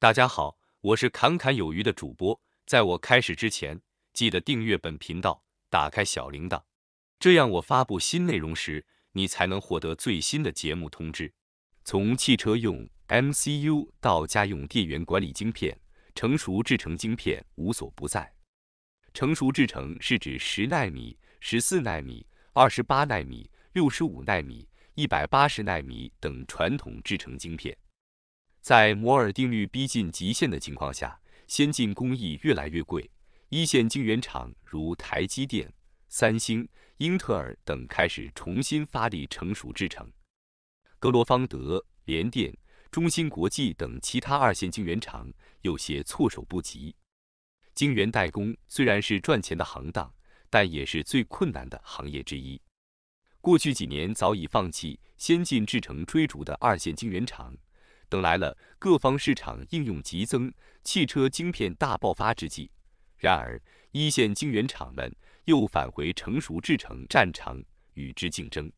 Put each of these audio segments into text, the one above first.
大家好，我是侃侃有余的主播。在我开始之前，记得订阅本频道，打开小铃铛，这样我发布新内容时，你才能获得最新的节目通知。从汽车用 MCU 到家用电源管理晶片，成熟制成晶片无所不在。成熟制成是指十纳米、十四纳米、二十八纳米、六十五纳米、一百八十纳米等传统制成晶片。在摩尔定律逼近极限的情况下，先进工艺越来越贵，一线晶圆厂如台积电、三星、英特尔等开始重新发力成熟制程，格罗方德、联电、中芯国际等其他二线晶圆厂有些措手不及。晶圆代工虽然是赚钱的行当，但也是最困难的行业之一。过去几年早已放弃先进制程追逐的二线晶圆厂。等来了各方市场应用急增、汽车晶片大爆发之际，然而一线晶圆厂们又返回成熟制程战场与之竞争。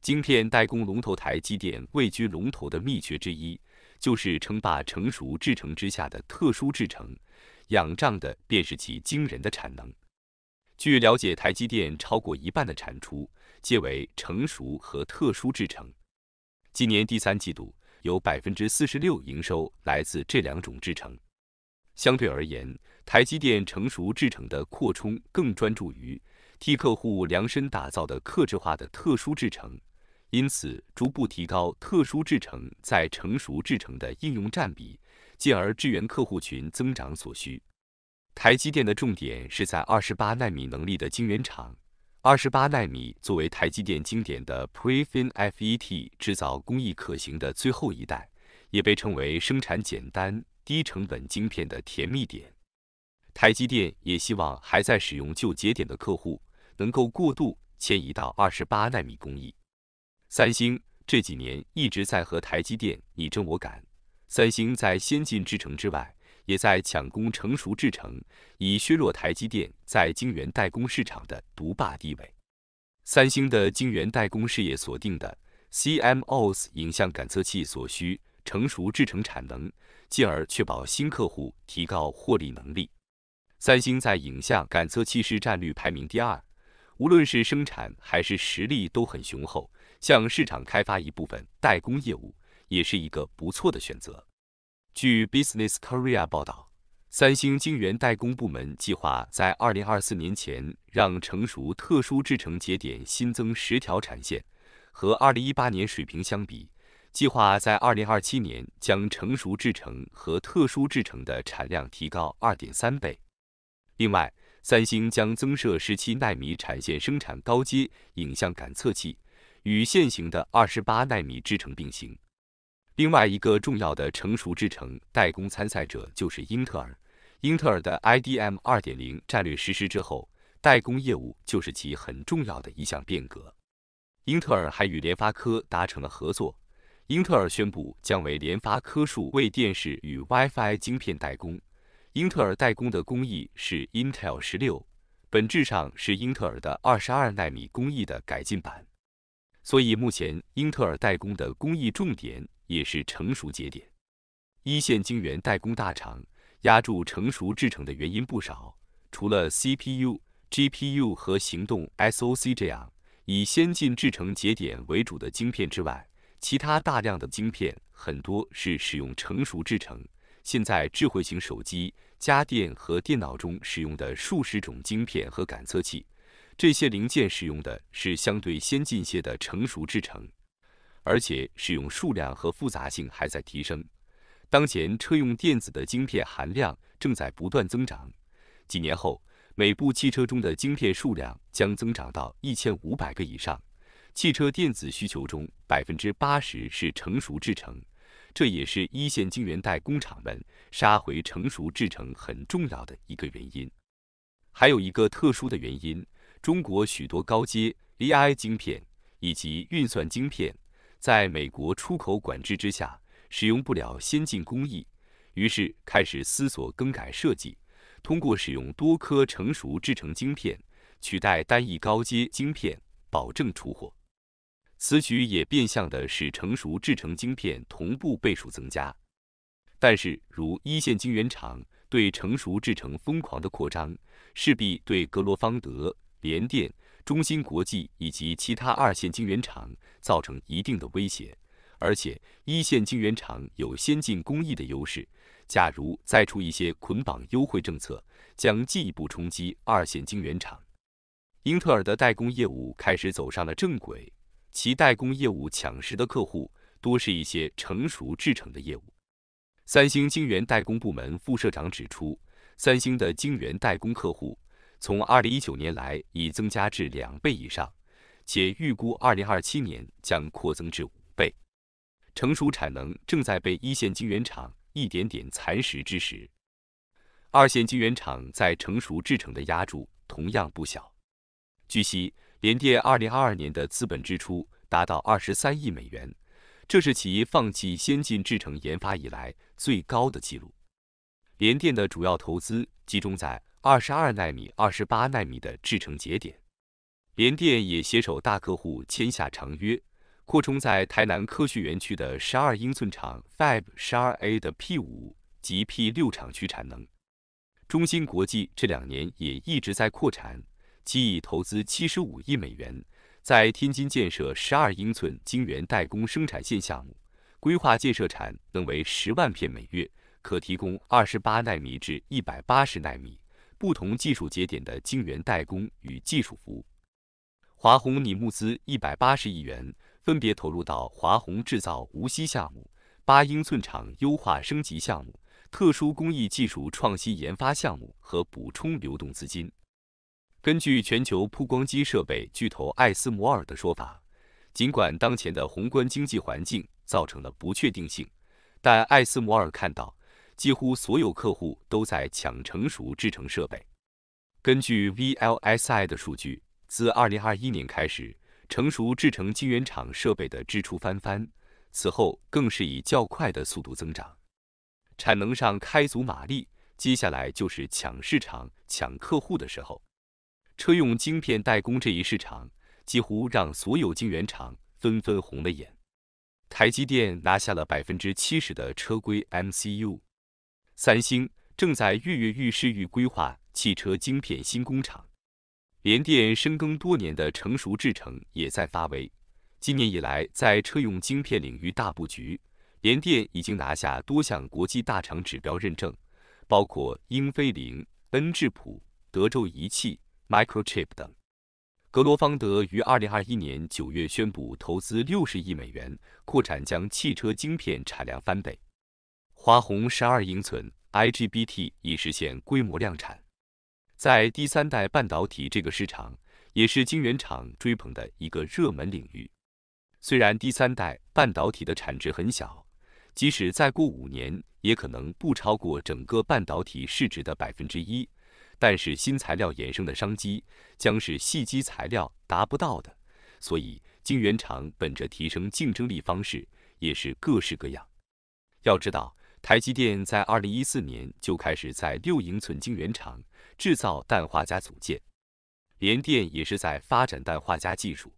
晶片代工龙头台积电位居龙头的秘诀之一，就是称霸成熟制程之下的特殊制程，仰仗的便是其惊人的产能。据了解，台积电超过一半的产出皆为成熟和特殊制程。今年第三季度。有百分之四十六营收来自这两种制程。相对而言，台积电成熟制程的扩充更专注于替客户量身打造的客制化的特殊制程，因此逐步提高特殊制程在成熟制程的应用占比，进而支援客户群增长所需。台积电的重点是在二十八纳米能力的晶圆厂。二十八纳米作为台积电经典的 Pre-FinFET 制造工艺可行的最后一代，也被称为生产简单、低成本晶片的甜蜜点。台积电也希望还在使用旧节点的客户能够过渡迁移到二十八纳米工艺。三星这几年一直在和台积电你争我赶，三星在先进制程之外。也在抢攻成熟制程，以削弱台积电在晶圆代工市场的独霸地位。三星的晶圆代工事业锁定的 CMOS 影像感测器所需成熟制程产能，进而确保新客户提高获利能力。三星在影像感测器市占率排名第二，无论是生产还是实力都很雄厚，向市场开发一部分代工业务也是一个不错的选择。据 Business Korea 报道，三星晶圆代工部门计划在2024年前让成熟特殊制成节点新增十条产线，和2018年水平相比，计划在2027年将成熟制成和特殊制成的产量提高2.3倍。另外，三星将增设17纳米产线生产高阶影像感测器，与现行的28纳米制成并行。另外一个重要的成熟制程代工参赛者就是英特尔。英特尔的 IDM 2.0战略实施之后，代工业务就是其很重要的一项变革。英特尔还与联发科达成了合作。英特尔宣布将为联发科数位电视与 WiFi 晶片代工。英特尔代工的工艺是 Intel 16，本质上是英特尔的22纳米工艺的改进版。所以目前英特尔代工的工艺重点。也是成熟节点，一线晶圆代工大厂压住成熟制程的原因不少，除了 CPU、GPU 和行动 SOC 这样以先进制程节点为主的晶片之外，其他大量的晶片很多是使用成熟制程。现在智慧型手机、家电和电脑中使用的数十种晶片和感测器，这些零件使用的是相对先进些的成熟制程。而且使用数量和复杂性还在提升。当前车用电子的晶片含量正在不断增长，几年后每部汽车中的晶片数量将增长到一千五百个以上。汽车电子需求中百分之八十是成熟制成，这也是一线晶圆代工厂们杀回成熟制成很重要的一个原因。还有一个特殊的原因，中国许多高阶 AI 晶片以及运算晶片。在美国出口管制之下，使用不了先进工艺，于是开始思索更改设计，通过使用多颗成熟制成晶片取代单一高阶晶片，保证出货。此举也变相的使成熟制成晶片同步倍数增加。但是，如一线晶圆厂对成熟制成疯狂的扩张，势必对格罗方德、联电。中芯国际以及其他二线晶圆厂造成一定的威胁，而且一线晶圆厂有先进工艺的优势。假如再出一些捆绑优惠政策，将进一步冲击二线晶圆厂。英特尔的代工业务开始走上了正轨，其代工业务抢食的客户多是一些成熟制成的业务。三星晶圆代工部门副社长指出，三星的晶圆代工客户。从二零一九年来已增加至两倍以上，且预估二零二七年将扩增至五倍。成熟产能正在被一线晶圆厂一点点蚕食之时，二线晶圆厂在成熟制程的压住同样不小。据悉，联电二零二二年的资本支出达到二十三亿美元，这是其放弃先进制程研发以来最高的纪录。联电的主要投资集中在。二十二纳米、二十八纳米的制程节点，联电也携手大客户签下长约，扩充在台南科学园区的十二英寸厂 Fab 十二 A 的 P 五及 P 六厂区产能。中芯国际这两年也一直在扩产，其已投资七十五亿美元在天津建设十二英寸晶圆代工生产线项目，规划建设产能为十万片每月，可提供二十八纳米至一百八十纳米。不同技术节点的晶圆代工与技术服务。华虹拟募资一百八十亿元，分别投入到华虹制造无锡项目、八英寸厂优化升级项目、特殊工艺技术创新研发项目和补充流动资金。根据全球曝光机设备巨头艾斯摩尔的说法，尽管当前的宏观经济环境造成了不确定性，但艾斯摩尔看到。几乎所有客户都在抢成熟制成设备。根据 VLSI 的数据，自2021年开始，成熟制成晶圆厂设备的支出翻番，此后更是以较快的速度增长。产能上开足马力，接下来就是抢市场、抢客户的时候。车用晶片代工这一市场，几乎让所有晶圆厂纷纷红了眼。台积电拿下了百分之七十的车规 MCU。三星正在跃跃欲试，欲规划汽车晶片新工厂。联电深耕多年的成熟制程也在发威。今年以来，在车用晶片领域大布局，联电已经拿下多项国际大厂指标认证，包括英飞凌、恩智浦、德州仪器、Microchip 等。格罗方德于二零二一年九月宣布投资六十亿美元扩产，将汽车晶片产量翻倍。华虹十二英寸 IGBT 已实现规模量产，在第三代半导体这个市场，也是晶圆厂追捧的一个热门领域。虽然第三代半导体的产值很小，即使再过五年，也可能不超过整个半导体市值的百分之一，但是新材料衍生的商机将是细基材料达不到的，所以晶圆厂本着提升竞争力方式也是各式各样。要知道。台积电在二零一四年就开始在六英寸晶圆厂制造氮化镓组件，联电也是在发展氮化镓技术。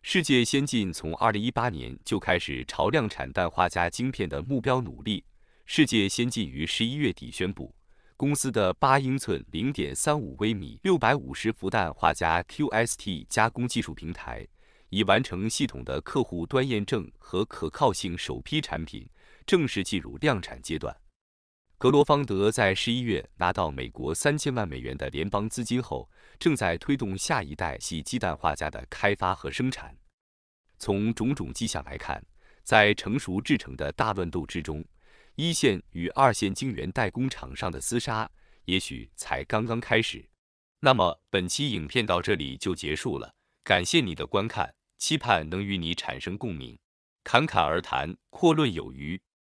世界先进从二零一八年就开始朝量产氮化镓晶片的目标努力。世界先进于十一月底宣布，公司的八英寸零点三五微米六百五十伏氮化镓 QST 加工技术平台已完成系统的客户端验证和可靠性首批产品。正式进入量产阶段。格罗方德在十一月拿到美国三千万美元的联邦资金后，正在推动下一代系鸡蛋画家的开发和生产。从种种迹象来看，在成熟制成的大乱斗之中，一线与二线晶圆代工厂上的厮杀也许才刚刚开始。那么本期影片到这里就结束了，感谢你的观看，期盼能与你产生共鸣。侃侃而谈，阔论有余。